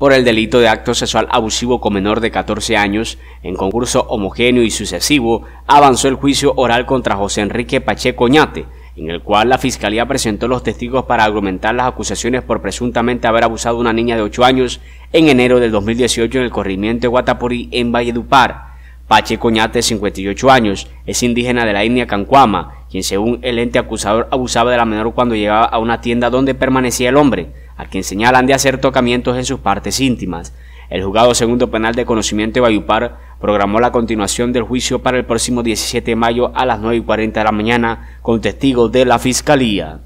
por el delito de acto sexual abusivo con menor de 14 años, en concurso homogéneo y sucesivo, avanzó el juicio oral contra José Enrique Pacheco Coñate, en el cual la Fiscalía presentó los testigos para argumentar las acusaciones por presuntamente haber abusado a una niña de 8 años en enero del 2018 en el corrimiento de Guatapurí en Valledupar. Pacheco Ñate, 58 años, es indígena de la etnia Cancuama, quien según el ente acusador abusaba de la menor cuando llegaba a una tienda donde permanecía el hombre a quien señalan de hacer tocamientos en sus partes íntimas. El juzgado segundo penal de conocimiento de Bayupar programó la continuación del juicio para el próximo 17 de mayo a las 9 y 40 de la mañana con testigos de la Fiscalía.